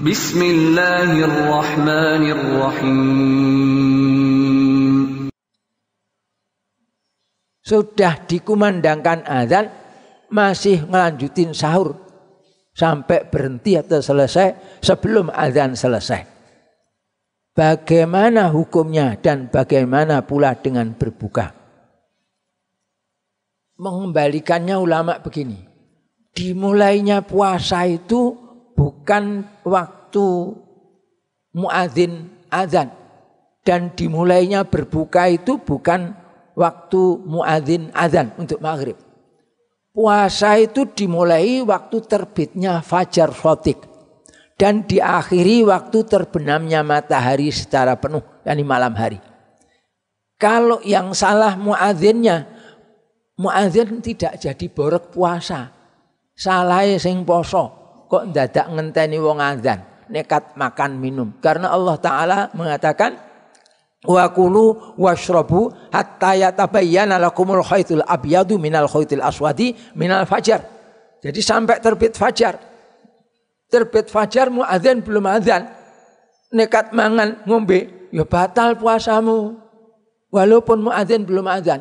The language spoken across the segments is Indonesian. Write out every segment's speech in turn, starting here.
Bismillahirrahmanirrahim. Sudah dikumandangkan azan, masih ngelanjutin sahur sampai berhenti atau selesai sebelum azan selesai. Bagaimana hukumnya dan bagaimana pula dengan berbuka? Mengembalikannya ulama begini. Dimulainya puasa itu bukan waktu muadzin azan dan dimulainya berbuka itu bukan waktu muadzin azan untuk maghrib. Puasa itu dimulai waktu terbitnya fajar sotik dan diakhiri waktu terbenamnya matahari secara penuh, yakni malam hari. Kalau yang salah muadzinnya, muadzin tidak jadi borok puasa. Salah sing poso kok dadak ngenteni wong azan nekat makan minum karena Allah taala mengatakan wa kulu washrabu hatta yatabayyana lakumul khaitul abyadu minal khaitil aswadi minal fajar jadi sampai terbit fajar terbit fajar muadzin belum azan nekat mangan ngombe ya batal puasamu walaupun muadzin belum azan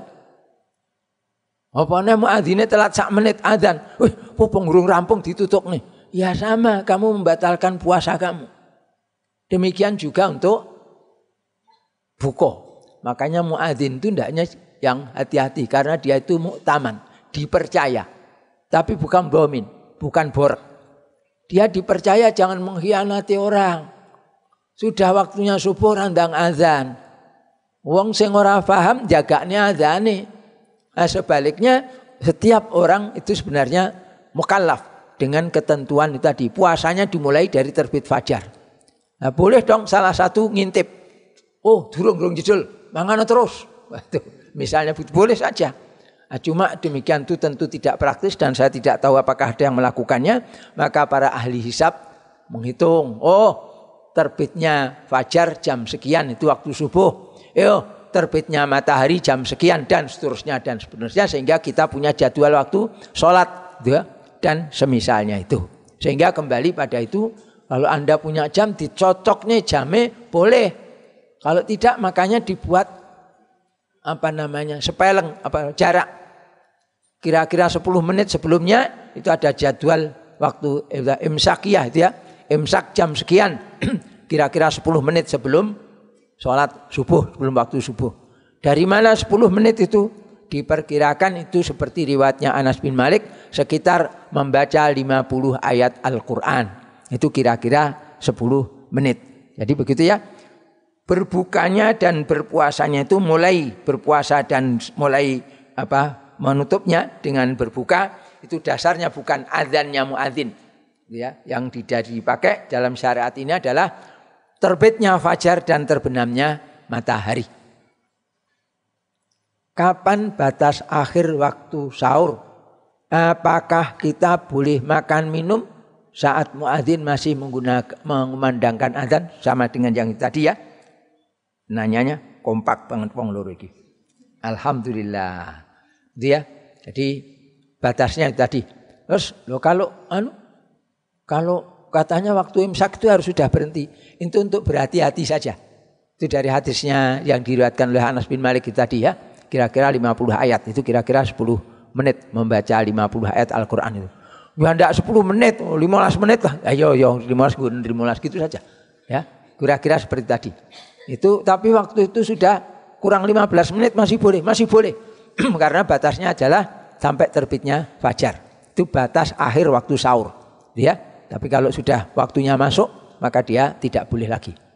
apa nih muadzinnya telat sak menit azan wih pupung rung rampung ditutup nih ya sama kamu membatalkan puasa kamu. Demikian juga untuk buko. Makanya muadzin itu tidaknya yang hati-hati karena dia itu muktaman, dipercaya. Tapi bukan bomin, bukan bor. Dia dipercaya jangan mengkhianati orang. Sudah waktunya subuh randang azan. Wong sing ora paham jagane azane. Nah, sebaliknya setiap orang itu sebenarnya mukallaf dengan ketentuan itu tadi. Puasanya dimulai dari terbit fajar. Nah, boleh dong salah satu ngintip. Oh, durung durung jedul, mangan terus. Waduh, misalnya boleh saja. Nah, cuma demikian itu tentu tidak praktis dan saya tidak tahu apakah ada yang melakukannya. Maka para ahli hisap menghitung. Oh, terbitnya fajar jam sekian itu waktu subuh. Yo, terbitnya matahari jam sekian dan seterusnya dan seterusnya sehingga kita punya jadwal waktu sholat. Gitu ya dan semisalnya itu. Sehingga kembali pada itu, kalau Anda punya jam, dicocoknya jamnya boleh. Kalau tidak, makanya dibuat apa namanya sepeleng apa jarak kira-kira 10 menit sebelumnya itu ada jadwal waktu imsakiyah itu ya imsak jam sekian kira-kira 10 menit sebelum sholat subuh sebelum waktu subuh dari mana 10 menit itu diperkirakan itu seperti riwayatnya Anas bin Malik sekitar membaca 50 ayat Al-Qur'an. Itu kira-kira 10 menit. Jadi begitu ya. Berbukanya dan berpuasanya itu mulai berpuasa dan mulai apa? menutupnya dengan berbuka itu dasarnya bukan azannya muadzin. Ya, yang tidak dipakai dalam syariat ini adalah terbitnya fajar dan terbenamnya matahari. Kapan batas akhir waktu sahur? Apakah kita boleh makan minum saat muadzin masih menggunakan mengumandangkan azan sama dengan yang tadi ya? Nanyanya kompak banget wong loro iki. Alhamdulillah. dia gitu ya. Jadi batasnya tadi. Terus lo kalau anu kalau katanya waktu imsak itu harus sudah berhenti. Itu untuk berhati-hati saja. Itu dari hadisnya yang diriwayatkan oleh Anas bin Malik tadi ya kira-kira 50 ayat itu kira-kira 10 menit membaca 50 ayat Al-Qur'an itu. Ya enggak 10 menit, 15 menit lah. Ayo ya, yo 15 15 gitu saja. Ya, kira-kira seperti tadi. Itu tapi waktu itu sudah kurang 15 menit masih boleh, masih boleh. Karena batasnya adalah sampai terbitnya fajar. Itu batas akhir waktu sahur. Ya, tapi kalau sudah waktunya masuk maka dia tidak boleh lagi.